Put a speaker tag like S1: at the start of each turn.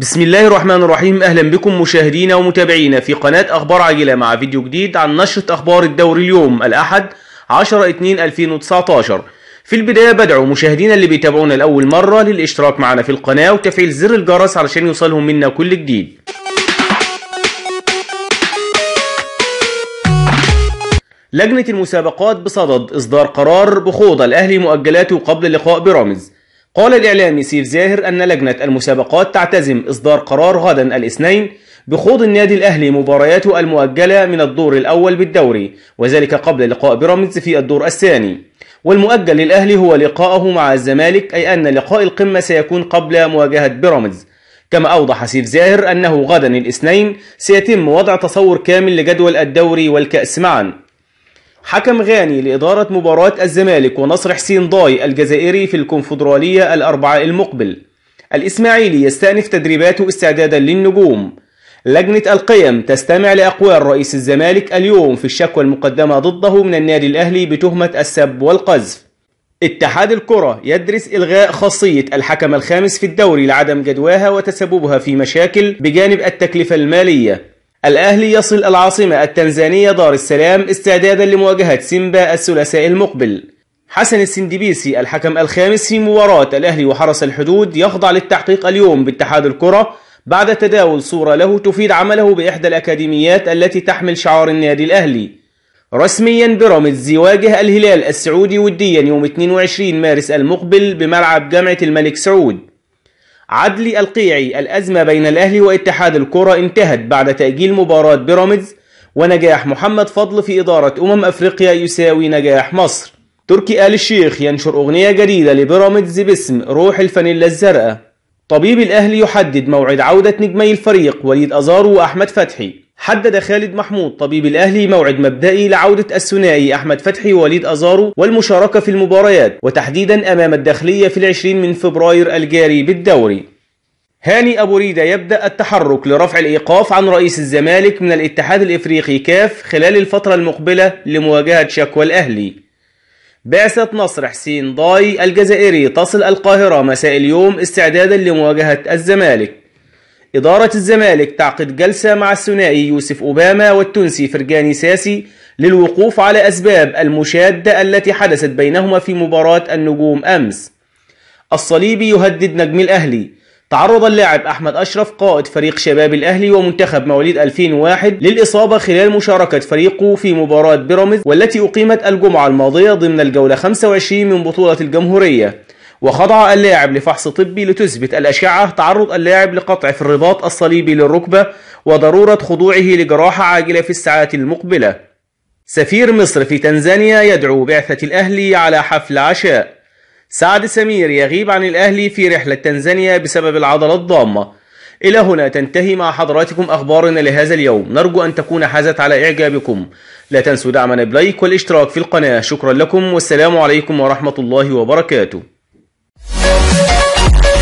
S1: بسم الله الرحمن الرحيم اهلا بكم مشاهدينا ومتابعينا في قناة اخبار عاجلة مع فيديو جديد عن نشرة اخبار الدوري اليوم الاحد 10 2 2019 في البداية بدعو مشاهدينا اللي بيتابعونا لاول مرة للاشتراك معنا في القناة وتفعيل زر الجرس علشان يوصلهم منا كل جديد لجنة المسابقات بصدد إصدار قرار بخوض الأهلي مؤجلاته قبل اللقاء برامز قال الإعلامي سيف زاهر أن لجنة المسابقات تعتزم إصدار قرار غدا الاثنين بخوض النادي الأهلي مبارياته المؤجلة من الدور الأول بالدوري وذلك قبل لقاء بيراميدز في الدور الثاني والمؤجل للأهلي هو لقاءه مع الزمالك أي أن لقاء القمة سيكون قبل مواجهة بيراميدز كما أوضح سيف زاهر أنه غدا الاثنين سيتم وضع تصور كامل لجدول الدوري والكأس معا حكم غاني لإدارة مباراة الزمالك ونصر حسين ضاي الجزائري في الكونفدرالية الأربعاء المقبل الإسماعيلي يستأنف تدريباته استعدادا للنجوم لجنة القيم تستمع لأقوال رئيس الزمالك اليوم في الشكوى المقدمة ضده من النادي الأهلي بتهمة السب والقذف اتحاد الكرة يدرس إلغاء خاصية الحكم الخامس في الدوري لعدم جدواها وتسببها في مشاكل بجانب التكلفة المالية الأهلي يصل العاصمة التنزانية دار السلام استعدادا لمواجهة سيمبا الثلاثاء المقبل حسن السندبيسي الحكم الخامس في مباراة الأهلي وحرس الحدود يخضع للتحقيق اليوم باتحاد الكرة بعد تداول صورة له تفيد عمله بإحدى الأكاديميات التي تحمل شعار النادي الأهلي رسميا بيراميدز يواجه الهلال السعودي وديا يوم 22 مارس المقبل بملعب جامعة الملك سعود عدلي القيعي الأزمة بين الأهلي واتحاد الكرة انتهت بعد تأجيل مباراة بيراميدز ونجاح محمد فضل في إدارة أمم أفريقيا يساوي نجاح مصر تركي آل الشيخ ينشر أغنية جديدة لبيراميدز باسم روح الفانيلا الزرقاء طبيب الأهلي يحدد موعد عودة نجمي الفريق وليد أزارو وأحمد فتحي حدد خالد محمود طبيب الأهلي موعد مبدئي لعودة الثنائي أحمد فتحي ووليد أزارو والمشاركة في المباريات وتحديدا أمام الداخلية في العشرين من فبراير الجاري بالدوري هاني أبو ريدة يبدأ التحرك لرفع الإيقاف عن رئيس الزمالك من الاتحاد الإفريقي كاف خلال الفترة المقبلة لمواجهة شكوى الأهلي بعثة نصر حسين ضاي الجزائري تصل القاهرة مساء اليوم استعدادا لمواجهة الزمالك إدارة الزمالك تعقد جلسة مع الثنائي يوسف أوباما والتونسي فرجاني ساسي للوقوف على أسباب المشادة التي حدثت بينهما في مباراة النجوم أمس الصليبي يهدد نجم الأهلي تعرض اللاعب أحمد أشرف قائد فريق شباب الأهلي ومنتخب مواليد 2001 للإصابة خلال مشاركة فريقه في مباراة بيراميدز والتي أقيمت الجمعة الماضية ضمن الجولة 25 من بطولة الجمهورية وخضع اللاعب لفحص طبي لتثبت الأشعة تعرض اللاعب لقطع في الرباط الصليبي للركبة وضرورة خضوعه لجراحة عاجلة في الساعات المقبلة. سفير مصر في تنزانيا يدعو بعثة الأهلي على حفل عشاء. سعد سمير يغيب عن الأهلي في رحلة تنزانيا بسبب العضلة الضامة. إلى هنا تنتهي مع حضراتكم أخبارنا لهذا اليوم نرجو أن تكون حازت على إعجابكم لا تنسوا دعمنا بلايك والاشتراك في القناة شكرا لكم والسلام عليكم ورحمة الله وبركاته Thank you.